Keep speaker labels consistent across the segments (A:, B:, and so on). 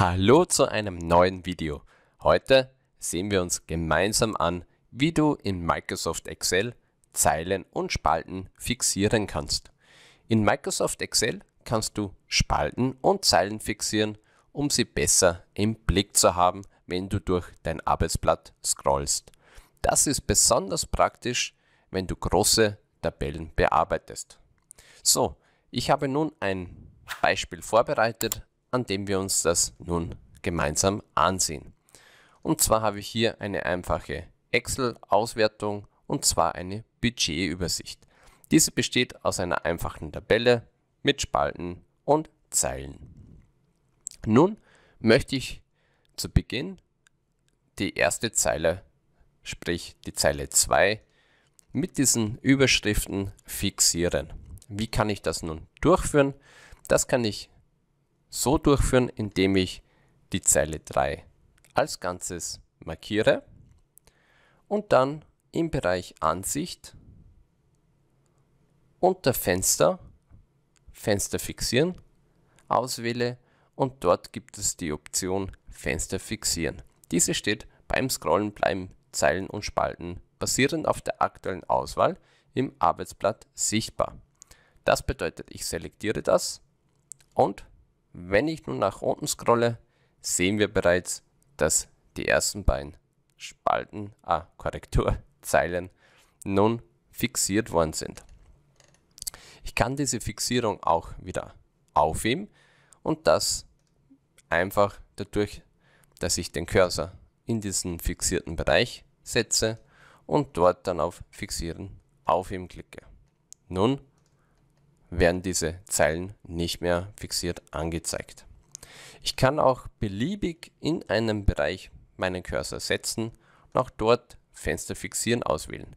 A: Hallo zu einem neuen Video. Heute sehen wir uns gemeinsam an, wie du in Microsoft Excel Zeilen und Spalten fixieren kannst. In Microsoft Excel kannst du Spalten und Zeilen fixieren, um sie besser im Blick zu haben, wenn du durch dein Arbeitsblatt scrollst. Das ist besonders praktisch, wenn du große Tabellen bearbeitest. So, ich habe nun ein Beispiel vorbereitet, an dem wir uns das nun gemeinsam ansehen. Und zwar habe ich hier eine einfache Excel-Auswertung und zwar eine Budgetübersicht. Diese besteht aus einer einfachen Tabelle mit Spalten und Zeilen. Nun möchte ich zu Beginn die erste Zeile, sprich die Zeile 2, mit diesen Überschriften fixieren. Wie kann ich das nun durchführen? Das kann ich so durchführen, indem ich die Zeile 3 als Ganzes markiere und dann im Bereich Ansicht unter Fenster, Fenster fixieren, auswähle und dort gibt es die Option Fenster fixieren. Diese steht beim Scrollen bleiben Zeilen und Spalten basierend auf der aktuellen Auswahl im Arbeitsblatt sichtbar. Das bedeutet, ich selektiere das und wenn ich nun nach unten scrolle, sehen wir bereits, dass die ersten beiden Spalten, ah, Korrekturzeilen, nun fixiert worden sind. Ich kann diese Fixierung auch wieder aufheben und das einfach dadurch, dass ich den Cursor in diesen fixierten Bereich setze und dort dann auf Fixieren aufheben klicke. Nun werden diese Zeilen nicht mehr fixiert angezeigt. Ich kann auch beliebig in einem Bereich meinen Cursor setzen und auch dort Fenster fixieren auswählen.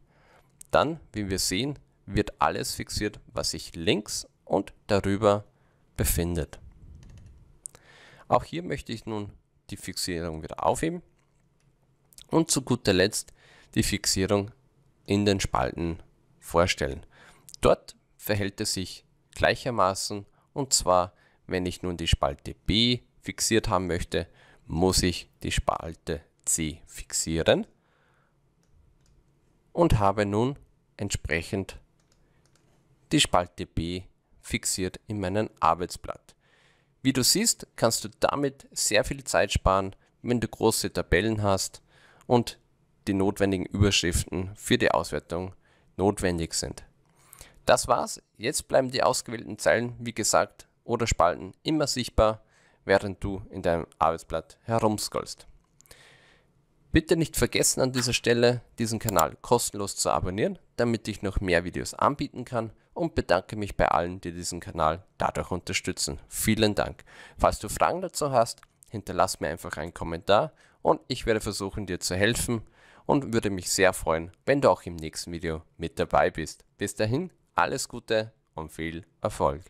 A: Dann, wie wir sehen, wird alles fixiert, was sich links und darüber befindet. Auch hier möchte ich nun die Fixierung wieder aufheben und zu guter Letzt die Fixierung in den Spalten vorstellen. Dort verhält es sich gleichermaßen und zwar, wenn ich nun die Spalte B fixiert haben möchte, muss ich die Spalte C fixieren und habe nun entsprechend die Spalte B fixiert in meinem Arbeitsblatt. Wie du siehst, kannst du damit sehr viel Zeit sparen, wenn du große Tabellen hast und die notwendigen Überschriften für die Auswertung notwendig sind. Das war's. Jetzt bleiben die ausgewählten Zeilen, wie gesagt, oder Spalten immer sichtbar, während du in deinem Arbeitsblatt herumscrollst. Bitte nicht vergessen an dieser Stelle, diesen Kanal kostenlos zu abonnieren, damit ich noch mehr Videos anbieten kann und bedanke mich bei allen, die diesen Kanal dadurch unterstützen. Vielen Dank. Falls du Fragen dazu hast, hinterlass mir einfach einen Kommentar und ich werde versuchen, dir zu helfen und würde mich sehr freuen, wenn du auch im nächsten Video mit dabei bist. Bis dahin, alles Gute und viel Erfolg!